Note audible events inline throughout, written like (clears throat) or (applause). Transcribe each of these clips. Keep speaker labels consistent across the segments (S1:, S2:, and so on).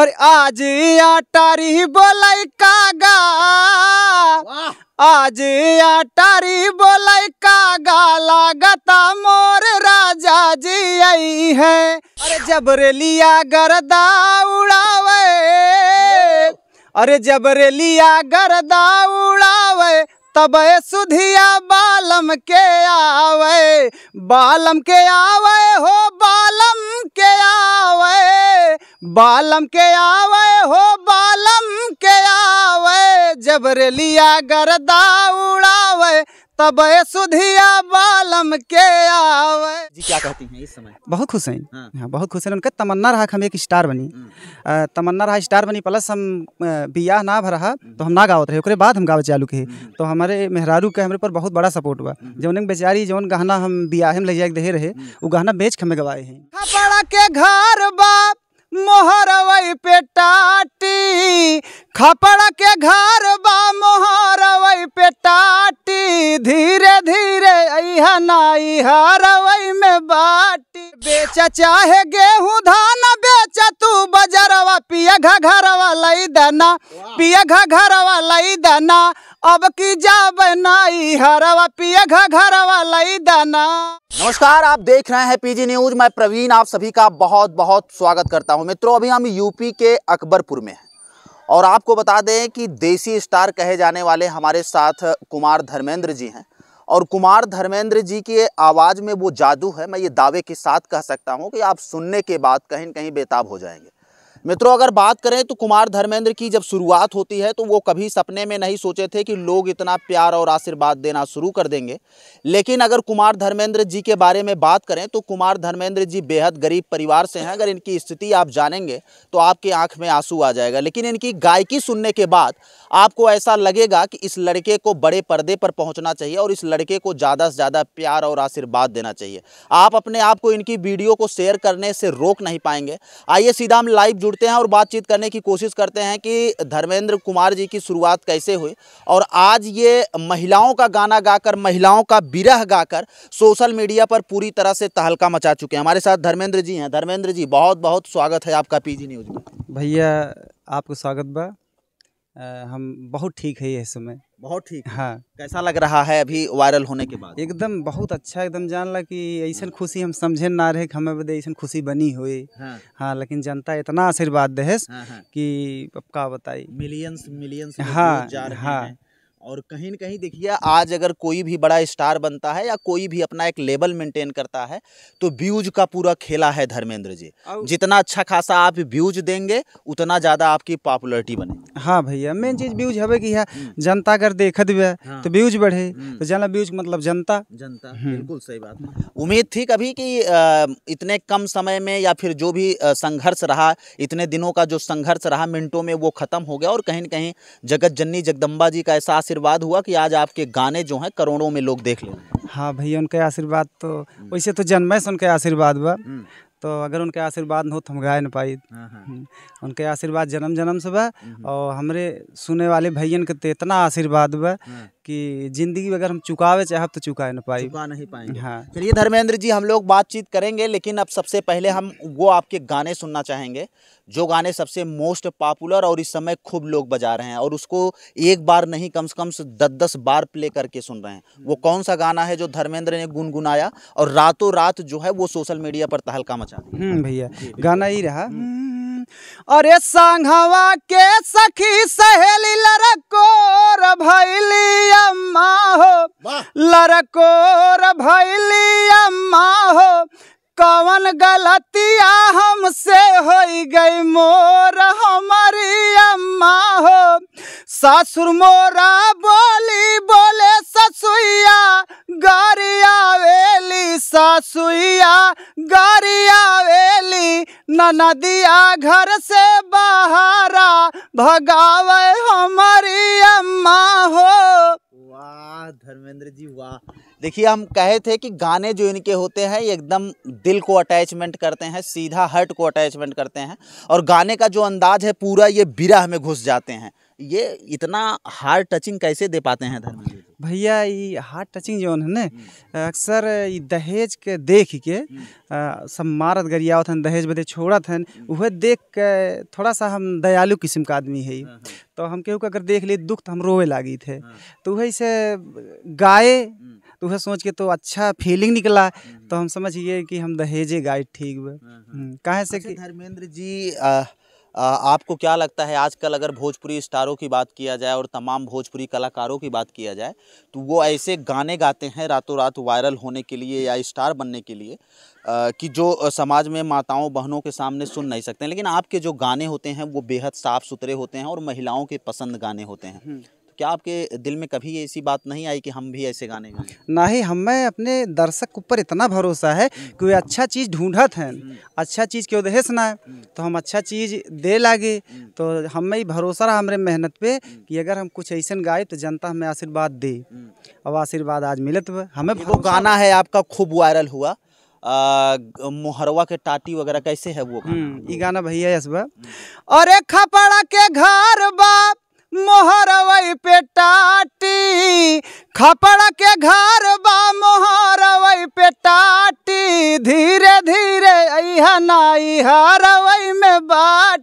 S1: और आज आटारी बोलै कागा आज आटारी बोलै कागा लागता मोर राजा जी आई है अरे जबरेलिया गर्दा उड़ावे अरे जबरलिया गर्दा उड़ावे तब सुधिया बालम के आवे बालम के आवे हो बालम के आवे बालम के आवे हो बालम के आवे जब रेलिया गरदा उड़ावे तब सुधिया बालम के आवे
S2: जी क्या कहती हैं इस समय बहुत खुश हैं हाँ।, हाँ बहुत खुश हैं उनका तमन्ना रहा हम एक स्टार बनी हम्म। तमन्ना रहा स्टार बनी प्लस हम बियाह ना भर रहा तो हम ना गावत रहे उसके बाद हम गावे चालू के हम्म। तो हमारे मेहरारू के हमारे पर बहुत बड़ा सपोर्ट हुआ हम्म। जो उन्हें बेचारी जौन गहना हम बियाह में ले जाए दे रहे वो गहना बेच के हमें गवाए हैं
S1: के घर बाप मोहर वही पेटाटी खपड़ के घर बा मोहर वही पेटाटी धीरे धीरे नाई हर वही में बाटी बेच चाहे गेहूँ धान बेच तू बजरवा पिया घर वाला दना पिया घर वाला दना अब की जा बनाई हरवा पिया घर वाली दाना नमस्कार आप
S3: देख रहे हैं पीजी न्यूज मैं प्रवीण आप सभी का बहुत बहुत स्वागत करता हूं मित्रों अभी हम यूपी के अकबरपुर में हैं और आपको बता दें कि देसी स्टार कहे जाने वाले हमारे साथ कुमार धर्मेंद्र जी हैं और कुमार धर्मेंद्र जी की आवाज़ में वो जादू है मैं ये दावे के साथ कह सकता हूँ कि आप सुनने के बाद कहीं कहीं बेताब हो जाएंगे मित्रों अगर बात करें तो कुमार धर्मेंद्र की जब शुरुआत होती है तो वो कभी सपने में नहीं सोचे थे कि लोग इतना प्यार और आशीर्वाद देना शुरू कर देंगे लेकिन अगर कुमार धर्मेंद्र जी के बारे में बात करें तो कुमार धर्मेंद्र जी बेहद गरीब परिवार से हैं अगर इनकी स्थिति आप जानेंगे तो आपके आंख में आंसू आ जाएगा लेकिन इनकी गायकी सुनने के बाद आपको ऐसा लगेगा कि इस लड़के को बड़े पर्दे पर पहुँचना चाहिए और इस लड़के को ज़्यादा से ज़्यादा प्यार और आशीर्वाद देना चाहिए आप अपने आप को इनकी वीडियो को शेयर करने से रोक नहीं पाएंगे आइए सीधा हम लाइव जुड़ जुड़ते हैं और बातचीत करने की कोशिश करते हैं कि धर्मेंद्र कुमार जी की शुरुआत कैसे हुई और आज ये महिलाओं का गाना गाकर महिलाओं का विरह गाकर सोशल मीडिया पर पूरी तरह से तहलका मचा चुके हैं हमारे साथ धर्मेंद्र जी हैं धर्मेंद्र जी बहुत बहुत स्वागत है आपका पीजी न्यूज़ में
S2: भैया आपको स्वागत बा हम बहुत ठीक है इस समय बहुत ठीक हाँ
S3: कैसा लग रहा है अभी वायरल होने के बाद
S2: एकदम बहुत अच्छा एकदम जान ला कि ऐसा खुशी हम समझे ना रहे हमें बदे ऐसा खुशी बनी हुई हाँ, हाँ लेकिन जनता इतना आशीर्वाद दे है हाँ, हाँ, कि अब का बताई
S3: मिलियंस मिलियंस हाँ जा रहे हाँ हैं। और कहीं ना कहीं देखिए आज अगर कोई भी बड़ा स्टार बनता है या कोई भी अपना एक लेवल मेंटेन करता है तो व्यूज का पूरा खेला है धर्मेंद्र जी जितना अच्छा खासा आप व्यूज देंगे
S2: उतना ज़्यादा आपकी पॉपुलरिटी बने हाँ भैया मेन चीज़ व्यूज हवे की है हम्म। जनता अगर देखत भी है हाँ। तो व्यूज बढ़े हम्म। तो जना व्यूज मतलब जनता
S3: जनता हम्म। बिल्कुल सही बात
S2: उम्मीद थी कभी
S3: की इतने कम समय में या फिर जो भी संघर्ष रहा इतने दिनों का जो संघर्ष रहा मिनटों में वो खत्म हो गया और कहीं ना कहीं जगत जननी जगदम्बा जी का एहसास आशीर्वाद हुआ कि आज आपके गाने जो हैं करोड़ों में लोग देख लेंगे
S2: हाँ भैया उनके आशीर्वाद तो वैसे तो जन्मे से उनके आशीर्वाद हुआ हम्म। तो अगर उनके आशीर्वाद न हो तो हम गाय न पाई हाँ, हाँ। हम्म, उनके आशीर्वाद जन्म जन्म से बा हम्म। और हमारे सुने वाले भैयन के तो इतना आशीर्वाद बा हाँ। कि जिंदगी अगर हम चुकावे चाहब तो चुका न पाई चुका नहीं पाएंगे हाँ चलिए धर्मेंद्र जी हम लोग
S3: बातचीत करेंगे लेकिन अब सबसे पहले हम वो आपके गाने सुनना चाहेंगे जो गाने सबसे मोस्ट पॉपुलर और इस समय खूब लोग बजा रहे हैं और उसको एक बार नहीं कम से कम दस दस बार प्ले करके सुन रहे हैं वो हम्म। कौन सा गाना है जो धर्मेंद्र ने गुनगुनाया और रातों रात जो है वो सोशल मीडिया पर तहलका मचा
S2: चाहिए हम्म, भैया गाना ही रहा हम्म। हम्म। अरे
S1: सांगवा के सखी सहेली लड़कोर भैली अम्मा हो लड़कोर भैली अम्मा हो कवन गलतिया हमसे हो गई मोर हमारी अम्मा हो ससुर मोरा बोली बोले ससुइया गरियावे सासुइया गरिया वेली दिया घर से बाहरा भगावे हमारी अम्मा हो वाह
S3: धर्मेंद्र जी वाह देखिए हम कहे थे कि गाने जो इनके होते हैं ये एकदम दिल को अटैचमेंट करते हैं सीधा हर्ट को अटैचमेंट करते हैं और गाने का जो अंदाज है पूरा ये बिरह में घुस जाते हैं ये इतना हार्ड टचिंग कैसे दे पाते हैं
S2: धर्मेंद्र जी भैया ये हार्ड टचिंग जो है ना हम्म। अक्सर ये दहेज के देख के हम्म। सब मारत गरिया हन दहेज बदे छोड़ा थे हम्म। वह देख के थोड़ा सा हम दयालु किस्म का आदमी है हाँ, हाँ। तो हम केहू के अगर देख लिए दुख तो हम रोए लागी थे हाँ। तो वही से गाए तो वह सोच के तो अच्छा फीलिंग निकला तो हम समझिए कि हम दहेजे गाए ठीक हुए काहे से अच्छा धर्मेंद्र जी आ,
S3: आपको क्या लगता है आजकल अगर भोजपुरी स्टारों की बात किया जाए और तमाम भोजपुरी कलाकारों की बात किया जाए तो वो ऐसे गाने गाते हैं रातों रात वायरल होने के लिए या स्टार बनने के लिए कि जो समाज में माताओं बहनों के सामने सुन नहीं सकते लेकिन आपके जो गाने होते हैं वो बेहद साफ़ सुथरे होते हैं और महिलाओं के पसंद गाने होते हैं क्या आपके दिल में कभी ऐसी बात नहीं आई कि हम भी ऐसे गाने गाएं
S2: ना ही हमें अपने दर्शक ऊपर इतना भरोसा है हम्म। कि वे अच्छा चीज़ ढूंढत हैं हम्म। अच्छा चीज़ क्यों ना है हम्म। तो हम अच्छा चीज़ दे लागे तो हमें भरोसा रहा हमारे मेहनत पे कि अगर हम कुछ ऐसा गाए तो जनता हमें आशीर्वाद दे अब आशीर्वाद आज मिलत तो हमें वो गाना है आपका खूब वायरल हुआ
S3: मोहरवा के टाटी वगैरह कैसे है वो गाना ये गाना भैया यसबा
S1: अरे खपड़ा के घर बाप मोहर वही पे टाटी खपड़ के घर बा मोहर वही पे टाटी धीरे धीरे अहा नाई हर वही में बाट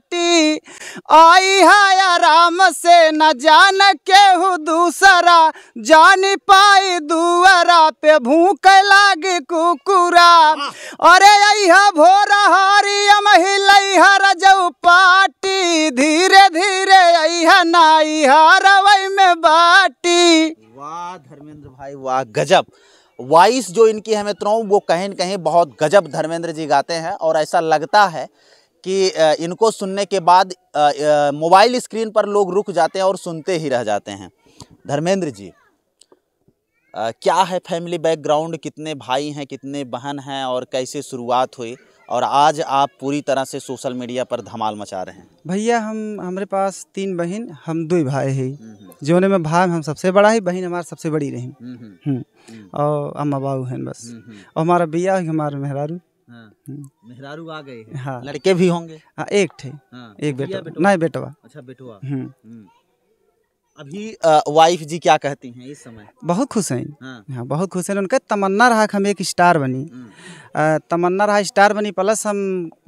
S1: आई हाया आराम से न जान के केहू दूसरा जान पाई दुअरा पे भूख लाग कुकुरा अरे आई अहा भोर हरियम हिलह जऊ पाटी धीरे धीरे आई अहा नाई हरवई में बाटी वाह
S3: धर्मेंद्र भाई वाह गजब वॉइस जो इनकी है मित्रों वो कहीं न कहीं बहुत गजब धर्मेंद्र जी गाते हैं और ऐसा लगता है कि इनको सुनने के बाद मोबाइल स्क्रीन पर लोग रुक जाते हैं और सुनते ही रह जाते हैं धर्मेंद्र जी आ, क्या है फैमिली बैकग्राउंड कितने भाई हैं कितने बहन हैं और कैसे शुरुआत हुई और आज आप पूरी तरह से सोशल मीडिया पर धमाल मचा रहे हैं
S2: भैया हम हमारे पास तीन बहन हम दो भाई हैं हम्म, हम्म। जो में भाई हम सबसे बड़ा ही बहन हमारे सबसे बड़ी रही हम्म, और अम्मा बाबू हैं बस और हमारा भैया हमारे मेहरारू हाँ, हम्म। मेहरारू आ गए हाँ लड़के भी होंगे हाँ एक थे हाँ, एक बेटा नहीं बेटवा अच्छा बेटवा हम्म। हम्म।
S3: अभी वाइफ जी क्या कहती हैं
S2: इस समय बहुत खुश हैं हाँ, हाँ बहुत खुश हैं उनका तमन्ना रहा हम एक स्टार बनी तमन्ना रहा स्टार बनी प्लस हम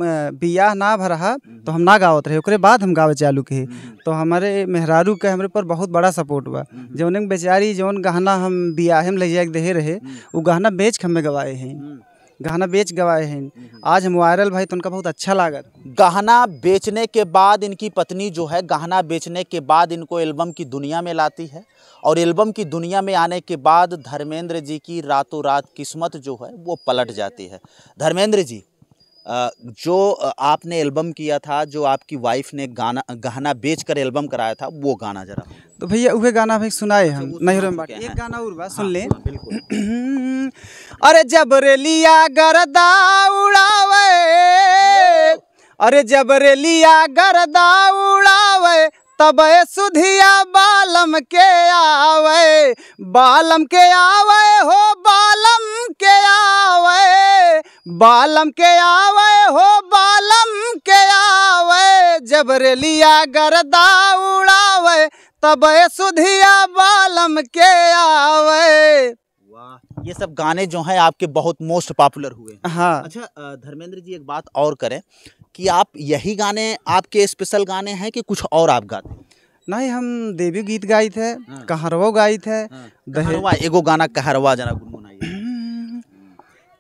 S2: बियाह ना भरहा तो हम ना गावत रहे उसके बाद हम गावे चालू के तो हमारे मेहरारू के हमारे पर बहुत बड़ा सपोर्ट हुआ जो उन्हें बेचारी जो गहना हम बियाह में ले जाए दे रहे वो गहना बेच के हमें गवाए हैं गहना बेच गवाए हैं आज हम वायरल भाई तो उनका बहुत अच्छा लागत गहना बेचने के बाद
S3: इनकी पत्नी जो है गहना बेचने के बाद इनको एल्बम की दुनिया में लाती है और एल्बम की दुनिया में आने के बाद धर्मेंद्र जी की रातों रात किस्मत जो है वो पलट जाती है धर्मेंद्र जी जो आपने एल्बम किया था जो आपकी वाइफ ने गाना गहना बेच कर एल्बम कराया था वो गाना जरा
S2: तो भैया वह गाना भाई सुनाए अच्छा, हम नहीं एक एक गाना और बा हाँ, सुन ले हाँ, बिल्कुल (clears throat) अरे जबरेलिया गरदा
S1: उड़ावे अरे जबरेलिया गरदा उड़ावे तब सुधिया बालम के आवे बालम के आवे हो बालम के आवे बालम के आवे हो बालम के आवे जबरलिया गर्दा उड़ावे तब सुधिया बालम के आवे
S3: ये सब गाने जो हैं आपके बहुत मोस्ट पॉपुलर हुए हैं हाँ अच्छा धर्मेंद्र जी एक बात और करें कि आप यही गाने आपके स्पेशल
S2: गाने हैं कि कुछ और आप गाते नहीं हम देवी गीत गाई थे हाँ। कहरवा गाई थे हाँ। कहरवा एगो गाना कहरवा जरा गुनगुनाइए हम्म,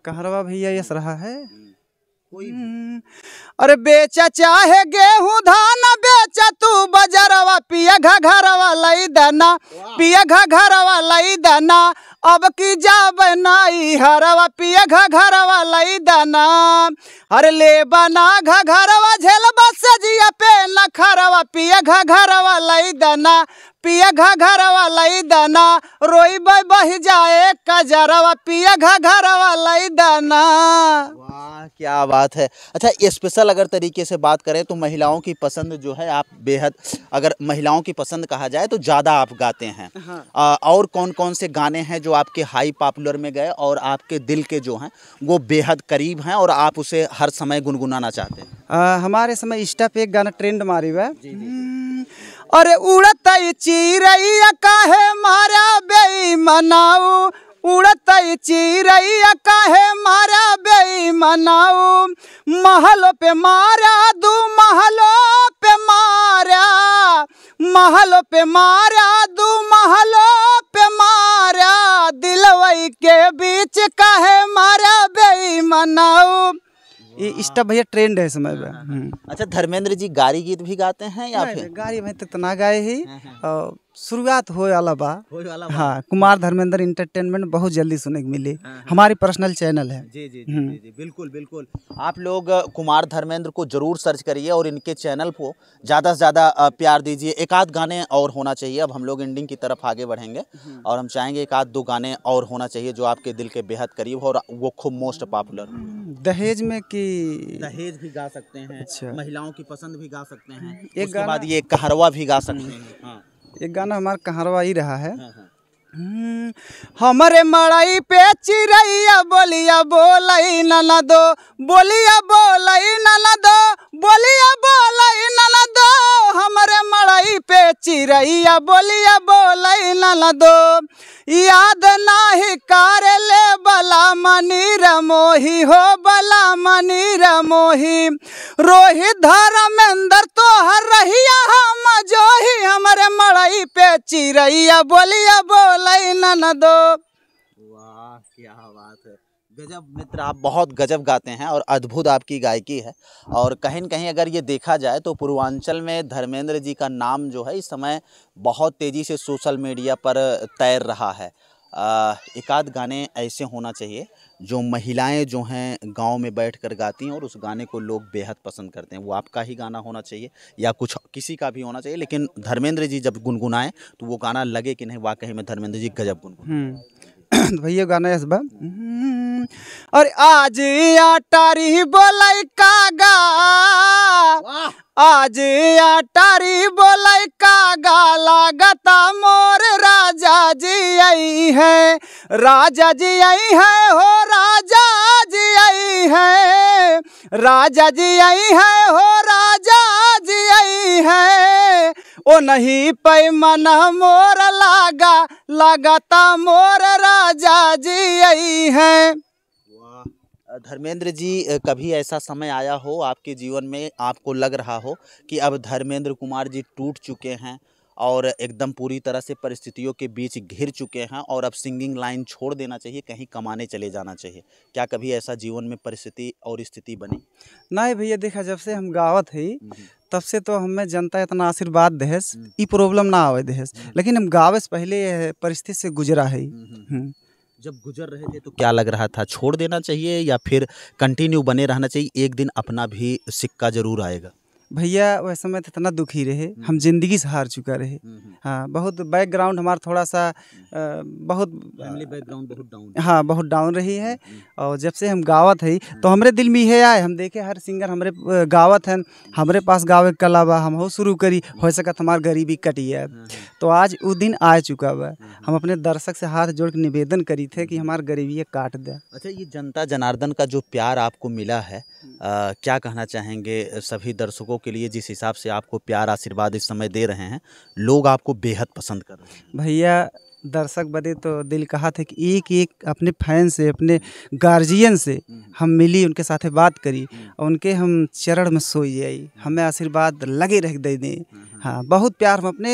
S2: कहरवा भैया यस
S1: रहा है हम्म। अरे बेचा चाहे गेहूं धान बेचा तू बजरवा पिया घरवा लई दना पिया घरवा लई दना अब की जा बनाई हरवा पिया घरवा लई दाना हर ले बना घरवा झेल बस जिया पे न खरवा पिया घरवा लई दाना पिया घा घर लई दाना रोई बह बह जाए कजरवा पिया घा घर लई दाना
S3: क्या बात है अच्छा स्पेशल अगर तरीके से बात करें तो महिलाओं की पसंद जो है आप बेहद अगर महिलाओं की पसंद कहा जाए तो ज़्यादा आप गाते हैं हाँ। आ, और कौन कौन से गाने हैं जो आपके हाई पॉपुलर में गए और आपके दिल के जो हैं वो बेहद करीब हैं और आप उसे हर समय गुनगुनाना चाहते हैं
S2: आ, हमारे समय इंस्टा पे एक गाना ट्रेंड मारी हुआ है
S1: और उड़त चिड़ैया कहे मारा बेईमनाऊ उड़त चिड़ैया कहे मारा बेईमनाऊ महल पे मारा दू महलों पे मारा महल पे मारा दू महलो पे मारा दिलवई के बीच कहे मारा बेईमनाऊ
S2: ये इसका भैया ट्रेंड है समय पे हाँ, हाँ, हाँ। हम्म। अच्छा धर्मेंद्र जी गारी गीत भी गाते हैं या फिर गारी में तो इतना गाए ही और शुरुआत हो वाला बा हाँ कुमार धर्मेंद्र इंटरटेनमेंट बहुत जल्दी सुनने को मिली हाँ, हाँ, हमारी पर्सनल चैनल है
S3: जी जी, जी हम्म। जी जी बिल्कुल बिल्कुल आप लोग कुमार धर्मेंद्र को जरूर सर्च करिए और इनके चैनल को ज़्यादा से ज़्यादा प्यार दीजिए एक आध गाने और होना चाहिए अब हम लोग एंडिंग की तरफ आगे बढ़ेंगे हम्म। और हम चाहेंगे एक आध दो गाने और होना चाहिए जो आपके दिल के बेहद करीब हो और वो खूब मोस्ट हम्म, पॉपुलर
S2: दहेज में कि दहेज
S3: भी गा सकते हैं अच्छा। महिलाओं की पसंद भी गा सकते हैं एक बाद ये कहरवा भी गा सकते हैं
S2: हाँ। एक गाना हमारा कहारवा ही रहा है हाँ, हाँ।
S1: हमारे हम्म, मड़ाई पे चिड़ैया बोलिया बोल नना दो बोलिया बोल नना दो बोलिया बोल नना चिड़ैया बोलिया बोलै ना दो याद नाही कर ले बला मनी रमोही हो बला मनी रमोही रोहित धर्मेंद्र तो हर रहिया हम जो ही हमारे मड़ई पे चिड़ैया बोलिया बोलै ना दो वाह क्या
S3: बात है गजब मित्र आप बहुत गजब गाते हैं और अद्भुत आपकी गायकी है और कहीं न कहीं अगर ये देखा जाए तो पूर्वांचल में धर्मेंद्र जी का नाम जो है इस समय बहुत तेज़ी से सोशल मीडिया पर तैर रहा है एकाध गाने ऐसे होना चाहिए जो महिलाएं जो हैं गांव में बैठ कर गाती हैं और उस गाने को लोग बेहद पसंद करते हैं वो आपका ही गाना होना चाहिए या कुछ किसी का भी होना चाहिए लेकिन धर्मेंद्र जी जब गुनगुनाएं तो वो गाना लगे कि नहीं वाकई में धर्मेंद्र जी
S2: गजब गुनगुन (clears throat) भैया गाना है बा हम्म। और आज
S1: आटारी बोलै कागा आज आटारी बोलै कागा लागता मोर राजा जी आई है राजा जी आई है हो राजा जी आई है राजा जी आई है हो राजा जी आई है ओ नहीं पैमाना मोर लागा लगाता मोर राजा जी आई है
S3: धर्मेंद्र जी कभी ऐसा समय आया हो आपके जीवन में आपको लग रहा हो कि अब धर्मेंद्र कुमार जी टूट चुके हैं और एकदम पूरी तरह से परिस्थितियों के बीच घिर चुके हैं और अब सिंगिंग लाइन छोड़ देना चाहिए कहीं कमाने चले जाना चाहिए क्या कभी ऐसा जीवन में परिस्थिति और स्थिति बनी
S2: नहीं भैया देखा जब से हम गावत है हम्म, हम्म। तब से तो हमें जनता इतना आशीर्वाद दहेस ये हम्म। प्रॉब्लम ना आवे दहेस लेकिन हम गावे से पहले परिस्थिति से गुजरा है
S3: जब गुजर रहे थे तो क्या लग रहा था छोड़ देना चाहिए या फिर कंटिन्यू बने रहना चाहिए एक दिन अपना भी सिक्का जरूर आएगा
S2: भैया वह समय तो इतना दुखी रहे हम्म। हम जिंदगी से हार चुका रहे हम्म, हम्म। हाँ बहुत बैकग्राउंड हमारा थोड़ा सा बहुत
S3: बैकग्राउंड बहुत डाउन
S2: हाँ बहुत डाउन रही है और जब से हम गावत है तो हमारे दिल में यह आए हम देखे हर सिंगर हमारे गावत है हमारे पास गावे के कला बा हम हो शुरू करी हो सकत हमार गरीबी कटी है तो आज वो दिन आ चुका हुआ हम अपने दर्शक से हाथ जोड़ के निवेदन करी थे कि हमारे गरीबी काट दे
S3: अच्छा ये जनता जनार्दन का जो प्यार आपको मिला है आ, क्या कहना चाहेंगे सभी दर्शकों के लिए जिस हिसाब से आपको प्यार आशीर्वाद इस समय दे रहे हैं लोग आपको बेहद पसंद कर रहे
S2: हैं भैया दर्शक बदे तो दिल कहा था कि एक एक अपने फैन से अपने गार्जियन से हम्म। हम मिली उनके साथ बात करी और हम्म। उनके हम चरण में सोई आई हम्म। हमें आशीर्वाद लगे रह दे दें हाँ बहुत प्यार हम अपने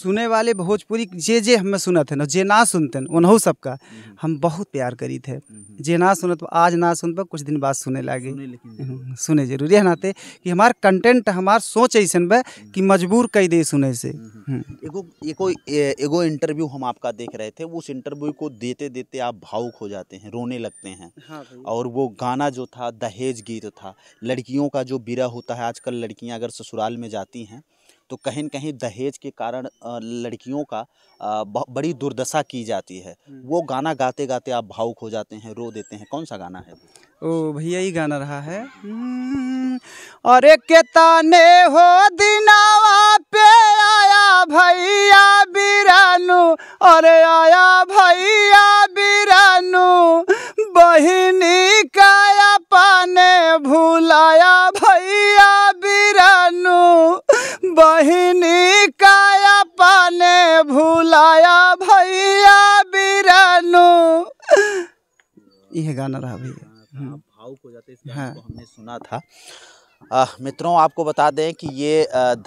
S2: सुने वाले भोजपुरी जे जे हमें सुनत है ना जे ना सुनतन उन्हों सबका हम्म। हम बहुत प्यार करी थे हम्म। जे ना सुनत आज ना सुन पर कुछ दिन बाद सुने लागे सुने, हम्म, जरूरी है नाते कि हमार कंटेंट हमार सोच ऐसन बे कि मजबूर कई दे सुने से एगो
S3: एगो एगो इंटरव्यू हम आपका देख रहे थे उस इंटरव्यू को देते देते आप भावुक हो जाते हैं रोने लगते हैं हाँ और वो गाना जो था दहेज गीत था लड़कियों का जो बिरा होता है आजकल लड़कियां अगर ससुराल में जाती हैं तो कहीं ना कहीं दहेज के कारण लड़कियों का बड़ी दुर्दशा की जाती है वो गाना गाते गाते आप भावुक हो जाते हैं रो देते हैं कौन सा गाना है
S2: ओ भैया ही गाना रहा है
S1: और ताने हो दिनावा पे आया भैया बिरानू और आया भैया बिरानू बहिनी का पाने भूलाया भैया बिरानू बहिनी काया पाने भुलाया भैया बिरानो
S2: यह गाना रहा भैया हाँ, भाव को जाते इस हाँ। को
S3: हमने सुना था आ, मित्रों आपको बता दें कि ये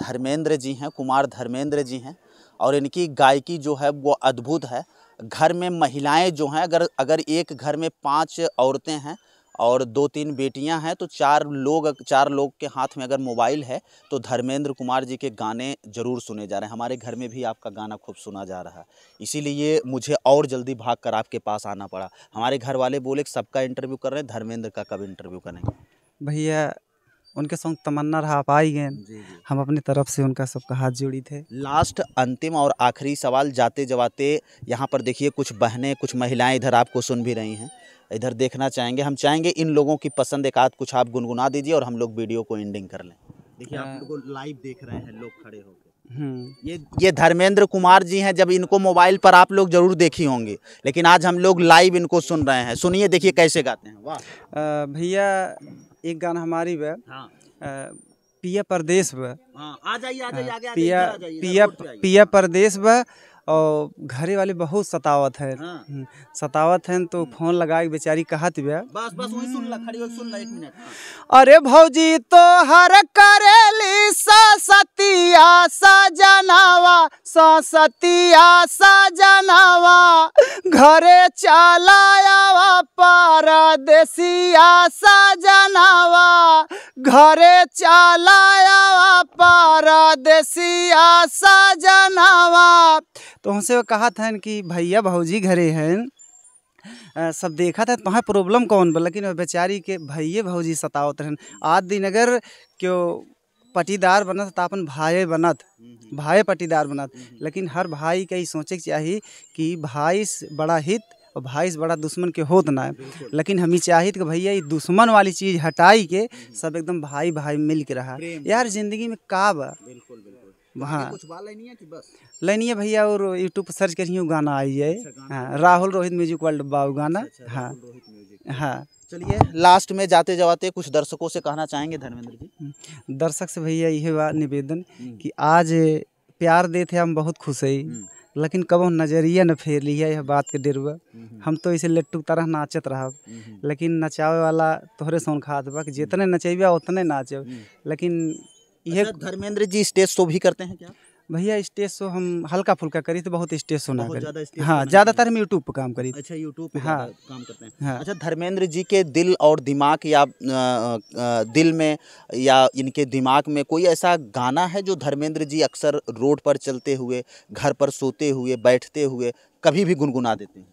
S3: धर्मेंद्र जी हैं कुमार धर्मेंद्र जी हैं और इनकी गायकी जो है वो अद्भुत है घर में महिलाएं जो हैं अगर अगर एक घर में पांच औरतें हैं और दो तीन बेटियां हैं तो चार लोग चार लोग के हाथ में अगर मोबाइल है तो धर्मेंद्र कुमार जी के गाने ज़रूर सुने जा रहे हैं हमारे घर में भी आपका गाना खूब सुना जा रहा है इसीलिए मुझे और जल्दी भाग कर आपके पास आना पड़ा हमारे घर वाले बोले सबका इंटरव्यू कर रहे हैं धर्मेंद्र का कब इंटरव्यू करेंगे
S2: भैया उनके सॉन्ग तमन्ना रहा आप आई गए हम अपनी तरफ से उनका सबका हाथ जोड़ी थे
S3: लास्ट अंतिम और आखिरी सवाल जाते जवाते यहाँ पर देखिए कुछ बहनें कुछ महिलाएं इधर आपको सुन भी रही हैं इधर देखना चाहेंगे हम चाहेंगे इन लोगों की पसंद एक आध कुछ आप गुनगुना दीजिए और हम लोग वीडियो को एंडिंग कर लें देखिए आप हाँ। लोग लाइव देख रहे
S2: हैं लोग खड़े होकर
S3: हम्म। ये ये धर्मेंद्र कुमार जी हैं जब इनको मोबाइल पर आप लोग जरूर देखी होंगे लेकिन आज हम लोग लाइव इनको सुन रहे हैं सुनिए देखिए कैसे गाते
S2: हैं वाह भैया एक गाना हमारी वे हाँ। पिया परदेश व हाँ, आ
S3: जाइए आ जाइए आ पिया पिया पिया
S2: परदेश व और घरे वाले बहुत सतावत है हाँ। हम्म, सतावत है तो हम्म। फोन लगा के बेचारी कहा भी बस
S1: बस वही सुन ला हम्म। खड़ी हो सुन ला एक मिनट
S2: हाँ। अरे भौजी तो हर
S1: करेली सतिया सजनावा सतिया सजनावा घरे चलायावा परदेसिया सजनावा घरे चला हमारा देसिया सजनावा
S2: तो हमसे कहा था कि भैया भाजी घरे हैं सब देखा था तो वहाँ प्रॉब्लम कौन बा लेकिन बेचारी के भैये भाऊजी सतावत रहन आज दिन अगर क्यों पटीदार बनत तो अपन भाई बनत हम्म, हम्म। भाई पटीदार बनत हम्म, लेकिन हर भाई के ही सोचे के चाहिए कि भाई बड़ा हित और से बड़ा दुश्मन के होत ना लेकिन हम ही चाहे कि भैया ये दुश्मन वाली चीज़ हटाई के हम्म। सब एकदम भाई भाई मिल के रहा यार ज़िंदगी में का बा हाँ लेनी है भैया और यूट्यूब पर सर्च करिए गाना आई अच्छा, है हाँ, राहुल रोहित म्यूजिक वर्ल्ड बाउ गाना अच्छा, अच्छा, हाँ हाँ चलिए लास्ट
S3: में जाते जाते कुछ दर्शकों से कहना चाहेंगे धर्मेंद्र जी
S2: हम्म। दर्शक से भैया यह निवेदन हम्म। कि आज प्यार देते हम बहुत खुश है लेकिन कब नजरिया न फेर लिया यह बात के डेरुआ हम्म। हम तो इसे लट्टू तरह नाचत रह हम्म। लेकिन नचावे वाला तोहरे सोन खात बा जितने नचेबा उतने नाचब हम्म। लेकिन अच्छा, यह धर्मेंद्र जी स्टेज शो भी करते हैं क्या भैया स्टेज शो हम हल्का फुल्का करी तो बहुत स्टेज शो ना हाँ ज़्यादातर हम यूट्यूब पर काम करी अच्छा यूट्यूब पे हाँ काम करते हैं
S3: हाँ। अच्छा धर्मेंद्र जी के दिल और दिमाग या दिल में या इनके दिमाग में कोई ऐसा गाना है जो धर्मेंद्र जी अक्सर रोड पर चलते हुए घर पर सोते हुए बैठते हुए कभी भी गुनगुना देते हैं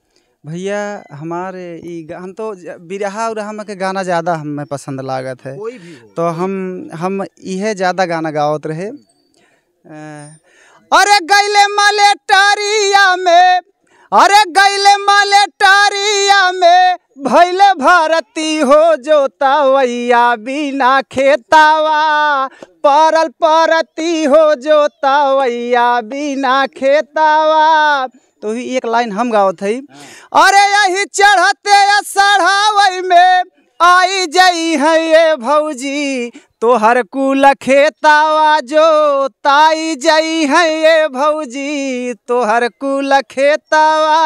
S2: भैया हमारे हम तो बिरहा उरहा में के गाना ज़्यादा हमें पसंद लागत है तो हम हम यह ज़्यादा गाना गावत रहे
S1: अरे गैले माले टारिया में अरे गैले माले टारिया में भैले भारती हो जोता वैया बिना खेतावा परल परती हो जोता वैया बिना खेतावा तो भी एक लाइन हम गाओ थे हाँ। अरे यही चढ़ते या में आई जई है ये भौजी तोहर कुल खेतावा जो ताई जई है ये भौजी तोहर कुल खेतावा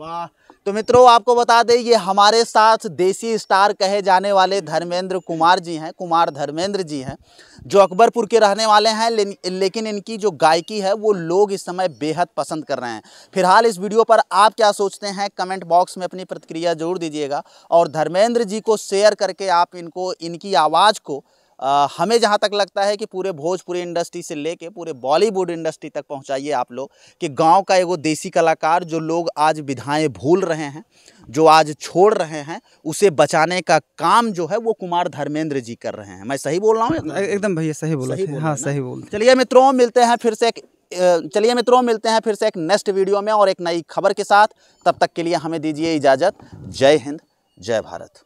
S3: वाह तो मित्रों आपको बता दें ये हमारे साथ देसी स्टार कहे जाने वाले धर्मेंद्र कुमार जी हैं कुमार धर्मेंद्र जी हैं जो अकबरपुर के रहने वाले हैं ले, लेकिन इनकी जो गायकी है वो लोग इस समय बेहद पसंद कर रहे हैं फिलहाल इस वीडियो पर आप क्या सोचते हैं कमेंट बॉक्स में अपनी प्रतिक्रिया जरूर दीजिएगा और धर्मेंद्र जी को शेयर करके आप इनको इनकी आवाज़ को आ, हमें जहाँ तक लगता है कि पूरे भोजपुरी इंडस्ट्री से लेके पूरे बॉलीवुड इंडस्ट्री तक पहुँचाइए आप लोग कि गांव का एगो देसी कलाकार जो लोग आज विधाएँ भूल रहे हैं जो आज छोड़ रहे हैं उसे बचाने का काम जो है वो कुमार धर्मेंद्र जी कर रहे हैं मैं सही बोल रहा हूँ
S2: एकदम भैया सही बोला सही हाँ सही बोल
S3: हाँ, चलिए मित्रों मिलते हैं फिर से एक चलिए मित्रों मिलते हैं फिर से एक नेक्स्ट वीडियो में और एक नई खबर के साथ तब तक के लिए हमें दीजिए इजाज़त जय हिंद जय भारत